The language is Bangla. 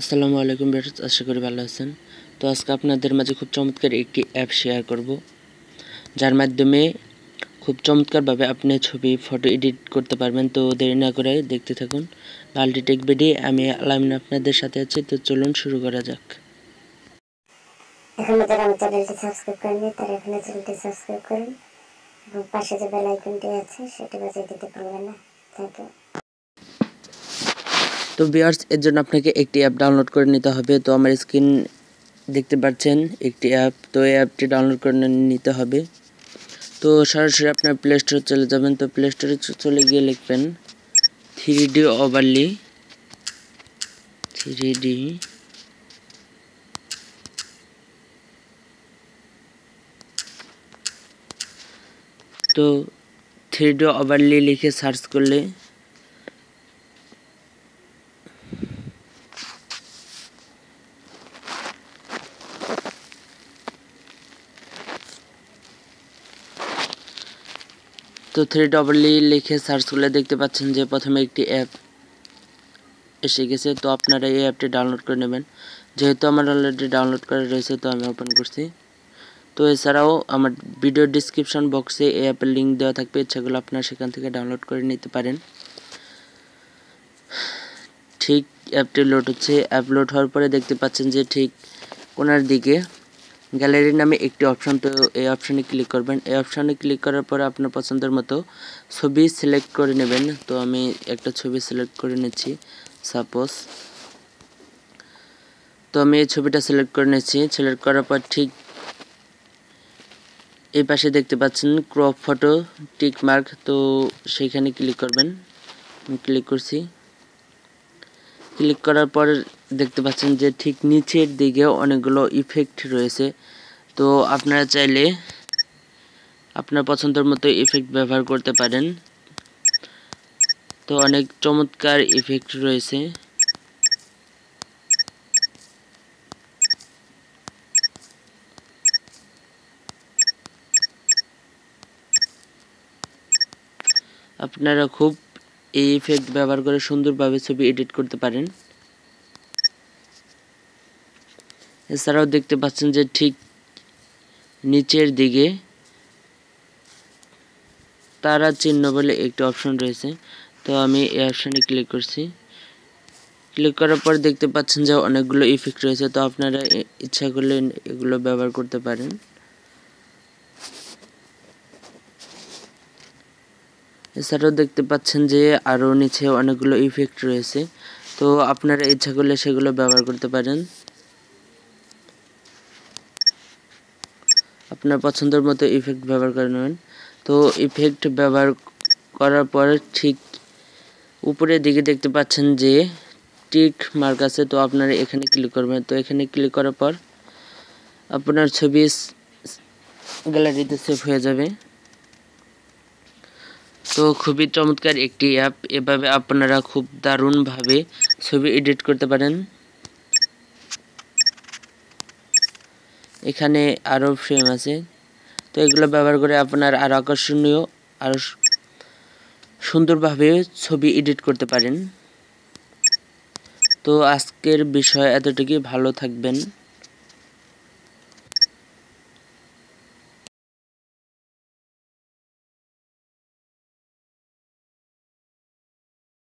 আসসালামু আলাইকুম বেটার্স আশা করি ভালো আছেন তো আজকে আপনাদের মাঝে খুব চমৎকার একটি অ্যাপ শেয়ার করব যার মাধ্যমে খুব চমৎকারভাবে আপনি ছবি ফটো এডিট করতে পারবেন তো দেরি না করে দেখতে থাকুন বাল্টি টেক বেডি আমি আলামিন আপনাদের সাথে আছি তো চলুন শুরু করা যাক এখনো যারা আমার চ্যানেলটি সাবস্ক্রাইব তারা চ্যানেলটি সাবস্ক্রাইব করুন এবং পাশে যে বেল আইকনটি আছে সেটি দিতে পারবেন না থ্যাংক ইউ তো বিয়ার্স এর জন্য আপনাকে একটি অ্যাপ ডাউনলোড করে নিতে হবে তো আমার স্ক্রিন দেখতে পাচ্ছেন একটি অ্যাপ তো এই অ্যাপটি ডাউনলোড করে নিতে হবে তো সরাসরি আপনার প্লে স্টোরে চলে যাবেন তো প্লে স্টোরে চলে গিয়ে লিখবেন three D overlay three D তো থ্রি ডি ওভারলি লিখে সার্চ করলে তো থ্রি ডবলি e লিখে সার্চ করলে দেখতে পাচ্ছেন যে প্রথমে একটি অ্যাপ এসে গেছে তো আপনারা এই অ্যাপটি ডাউনলোড করে নেবেন যেহেতু আমার অলরেডি ডাউনলোড করা রয়েছে তো আমি ওপেন করছি তো এছাড়াও আমার ভিডিও ডিসক্রিপশন বক্সে এই অ্যাপের লিঙ্ক দেওয়া থাকবে ইচ্ছাগুলো আপনারা সেখান থেকে ডাউনলোড করে নিতে পারেন ঠিক অ্যাপটি লোড হচ্ছে অ্যাপলোড হওয়ার পরে দেখতে পাচ্ছেন যে ঠিক কোনার দিকে গ্যালারির নামে একটি অপশান তো এই অপশানে ক্লিক করবেন এই অপশানে ক্লিক করার পর আপনার পছন্দের মতো ছবি সিলেক্ট করে নেবেন তো আমি একটা ছবি সিলেক্ট করে নিচ্ছি সাপোজ তো আমি এই ছবিটা সিলেক্ট করে নিচ্ছি সিলেক্ট করার পর ঠিক এই পাশে দেখতে পাচ্ছেন ক্রপ ফটো টিক মার্ক তো সেইখানে ক্লিক করবেন আমি ক্লিক করছি ক্লিক করার পর দেখতে পাচ্ছেন যে ঠিক নিচের দিকে অনেকগুলো ইফেক্ট রয়েছে তো আপনারা চাইলে আপনার পছন্দের মতো ইফেক্ট ব্যবহার করতে পারেন তো অনেক চমৎকার ইফেক্ট রয়েছে আপনারা খুব এই ইফেক্ট ব্যবহার করে সুন্দরভাবে ছবি এডিট করতে পারেন এছাড়াও দেখতে পাচ্ছেন যে ঠিক নিচের দিকে তারা চিহ্ন বলে একটি অপশন রয়েছে তো আমি এই অপশানে ক্লিক করছি ক্লিক করার পর দেখতে পাচ্ছেন যে অনেকগুলো ইফেক্ট রয়েছে তো আপনারা ইচ্ছা করলে এগুলো ব্যবহার করতে পারেন এছাড়াও দেখতে পাচ্ছেন যে আরও নিচে অনেকগুলো ইফেক্ট রয়েছে তো আপনারা ইচ্ছা করলে সেগুলো ব্যবহার করতে পারেন আপনার পছন্দের মতো ইফেক্ট ব্যবহার করে নেবেন তো ইফেক্ট ব্যবহার করার পরে ঠিক উপরের দিকে দেখতে পাচ্ছেন যে টিক মার্ক আছে তো আপনারা এখানে ক্লিক করবেন তো এখানে ক্লিক করার পর আপনার ছবি গ্যালারিতে সেভ হয়ে যাবে তো খুবই চমৎকার একটি অ্যাপ এভাবে আপনারা খুব দারুণভাবে ছবি এডিট করতে পারেন এখানে আরও ফ্রেম আছে তো এগুলো ব্যবহার করে আপনার আরও আকর্ষণীয় আরও সুন্দরভাবে ছবি এডিট করতে পারেন তো আজকের বিষয় এতটুকুই ভালো থাকবেন